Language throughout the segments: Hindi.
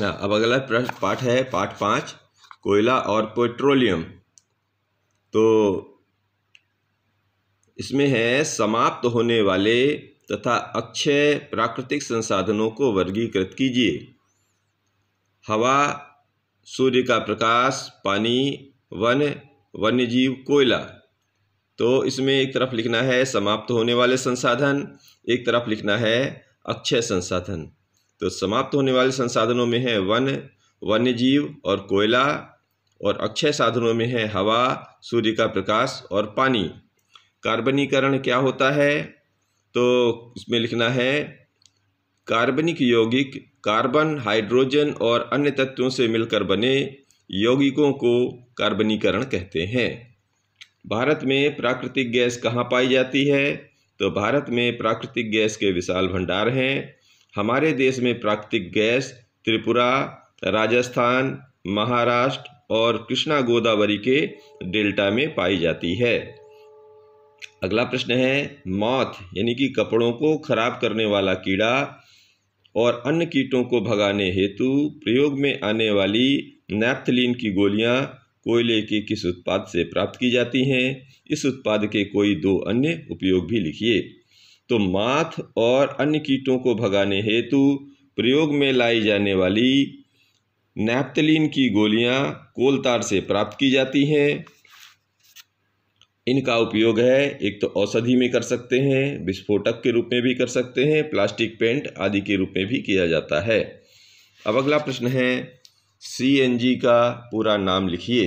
हाँ अब अगला प्रश्न पाठ है पाठ पाँच कोयला और पेट्रोलियम तो इसमें है समाप्त होने वाले तथा अक्षय प्राकृतिक संसाधनों को वर्गीकृत कीजिए हवा सूर्य का प्रकाश पानी वन वन्य जीव कोयला तो इसमें एक तरफ लिखना है समाप्त होने वाले संसाधन एक तरफ लिखना है अक्षय संसाधन तो समाप्त होने वाले संसाधनों में है वन वन्य जीव और कोयला और अक्षय साधनों में है हवा सूर्य का प्रकाश और पानी कार्बनीकरण क्या होता है तो इसमें लिखना है कार्बनिक यौगिक कार्बन हाइड्रोजन और अन्य तत्वों से मिलकर बने यौगिकों को कार्बनीकरण कहते हैं भारत में प्राकृतिक गैस कहाँ पाई जाती है तो भारत में प्राकृतिक गैस के विशाल भंडार हैं हमारे देश में प्राकृतिक गैस त्रिपुरा राजस्थान महाराष्ट्र और कृष्णा गोदावरी के डेल्टा में पाई जाती है अगला प्रश्न है मौत यानी कि कपड़ों को खराब करने वाला कीड़ा और अन्य कीटों को भगाने हेतु प्रयोग में आने वाली नैप्थलीन की गोलियां कोयले के किस उत्पाद से प्राप्त की जाती हैं इस उत्पाद के कोई दो अन्य उपयोग भी लिखिए तो माथ और अन्य कीटों को भगाने हेतु प्रयोग में लाई जाने वाली नैप्तलीन की गोलियां कोलतार से प्राप्त की जाती हैं इनका उपयोग है एक तो औषधि में कर सकते हैं विस्फोटक के रूप में भी कर सकते हैं प्लास्टिक पेंट आदि के रूप में भी किया जाता है अब अगला प्रश्न है सीएनजी का पूरा नाम लिखिए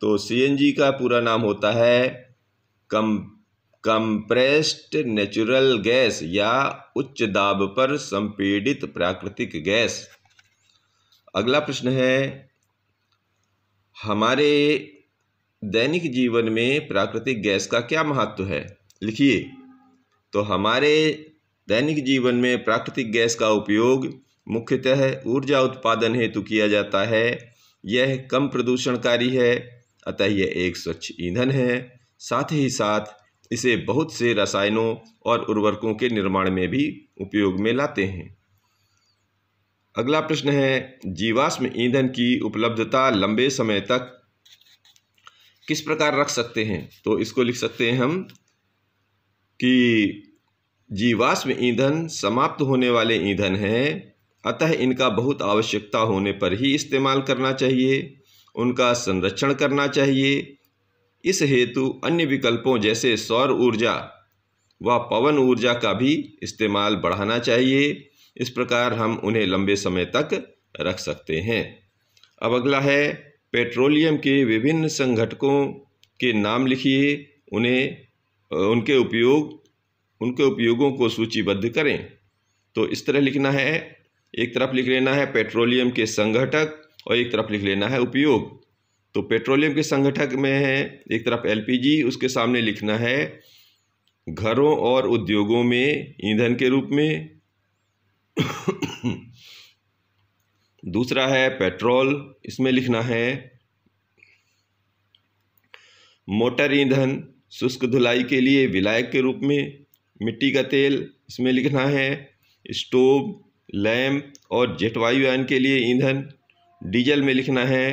तो सीएनजी का पूरा नाम होता है कम कंप्रेस्ड नेचुरल गैस या उच्च दाब पर संपीड़ित प्राकृतिक गैस अगला प्रश्न है हमारे दैनिक जीवन में प्राकृतिक गैस का क्या महत्व है लिखिए तो हमारे दैनिक जीवन में प्राकृतिक गैस का उपयोग मुख्यतः ऊर्जा उत्पादन हेतु किया जाता है यह कम प्रदूषणकारी है अतः यह एक स्वच्छ ईंधन है साथ ही साथ इसे बहुत से रसायनों और उर्वरकों के निर्माण में भी उपयोग में लाते हैं अगला प्रश्न है जीवाश्म ईंधन की उपलब्धता लंबे समय तक किस प्रकार रख सकते हैं तो इसको लिख सकते हैं हम कि जीवाश्म ईंधन समाप्त होने वाले ईंधन हैं अतः इनका बहुत आवश्यकता होने पर ही इस्तेमाल करना चाहिए उनका संरक्षण करना चाहिए इस हेतु अन्य विकल्पों जैसे सौर ऊर्जा व पवन ऊर्जा का भी इस्तेमाल बढ़ाना चाहिए इस प्रकार हम उन्हें लंबे समय तक रख सकते हैं अब अगला है पेट्रोलियम के विभिन्न संगठकों के नाम लिखिए उन्हें उनके उपयोग उनके उपयोगों को सूचीबद्ध करें तो इस तरह लिखना है एक तरफ लिख लेना है पेट्रोलियम के संगठक और एक तरफ लिख लेना है उपयोग तो पेट्रोलियम के संगठक में है एक तरफ एलपीजी उसके सामने लिखना है घरों और उद्योगों में ईंधन के रूप में दूसरा है पेट्रोल इसमें लिखना है मोटर ईंधन शुष्क धुलाई के लिए विलायक के रूप में मिट्टी का तेल इसमें लिखना है स्टोव लैम्प और जेट वायु यान के लिए ईंधन डीजल में लिखना है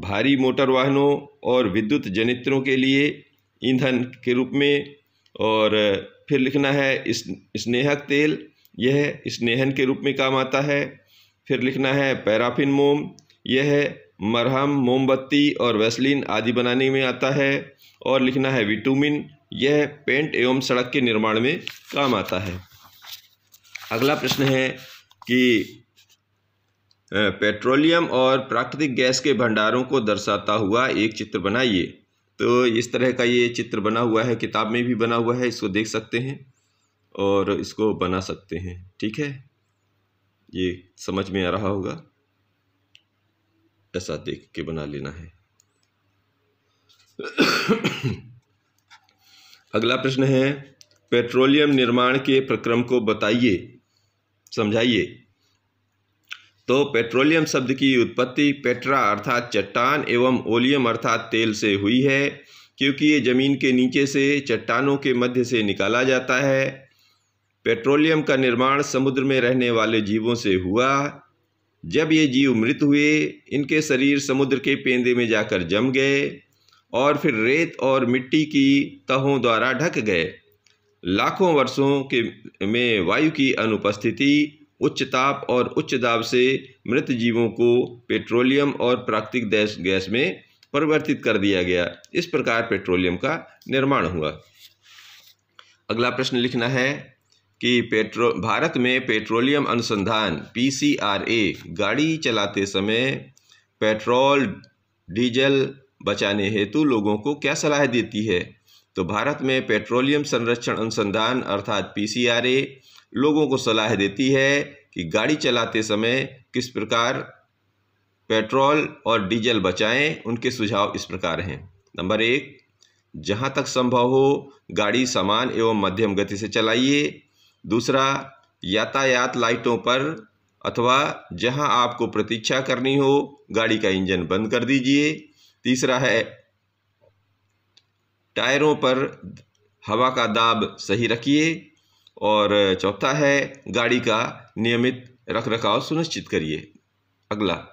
भारी मोटर वाहनों और विद्युत जनित्रों के लिए ईंधन के रूप में और फिर लिखना है स्नेहक तेल यह स्नेहन के रूप में काम आता है फिर लिखना है पैराफिन मोम यह मरहम मोमबत्ती और वैसलिन आदि बनाने में आता है और लिखना है विटामिन यह पेंट एवं सड़क के निर्माण में काम आता है अगला प्रश्न है कि पेट्रोलियम और प्राकृतिक गैस के भंडारों को दर्शाता हुआ एक चित्र बनाइए तो इस तरह का ये चित्र बना हुआ है किताब में भी बना हुआ है इसको देख सकते हैं और इसको बना सकते हैं ठीक है ये समझ में आ रहा होगा ऐसा देख के बना लेना है अगला प्रश्न है पेट्रोलियम निर्माण के प्रक्रम को बताइए समझाइए तो पेट्रोलियम शब्द की उत्पत्ति पेट्रा अर्थात चट्टान एवं ओलियम अर्थात तेल से हुई है क्योंकि ये ज़मीन के नीचे से चट्टानों के मध्य से निकाला जाता है पेट्रोलियम का निर्माण समुद्र में रहने वाले जीवों से हुआ जब ये जीव मृत हुए इनके शरीर समुद्र के पेंदे में जाकर जम गए और फिर रेत और मिट्टी की तहों द्वारा ढक गए लाखों वर्षों के में वायु की अनुपस्थिति उच्च ताप और उच्च दाब से मृत जीवों को पेट्रोलियम और प्राकृतिक गैस में परिवर्तित कर दिया गया इस प्रकार पेट्रोलियम का निर्माण हुआ अगला प्रश्न लिखना है कि पेट्रो भारत में पेट्रोलियम अनुसंधान पीसीआरए गाड़ी चलाते समय पेट्रोल डीजल बचाने हेतु लोगों को क्या सलाह देती है तो भारत में पेट्रोलियम संरक्षण अनुसंधान अर्थात पीसीआरए लोगों को सलाह देती है कि गाड़ी चलाते समय किस प्रकार पेट्रोल और डीजल बचाएं उनके सुझाव इस प्रकार हैं नंबर एक जहां तक संभव हो गाड़ी समान एवं मध्यम गति से चलाइए दूसरा यातायात लाइटों पर अथवा जहां आपको प्रतीक्षा करनी हो गाड़ी का इंजन बंद कर दीजिए तीसरा है टायरों पर हवा का दाब सही रखिए और चौथा है गाड़ी का नियमित रख रखाव सुनिश्चित करिए अगला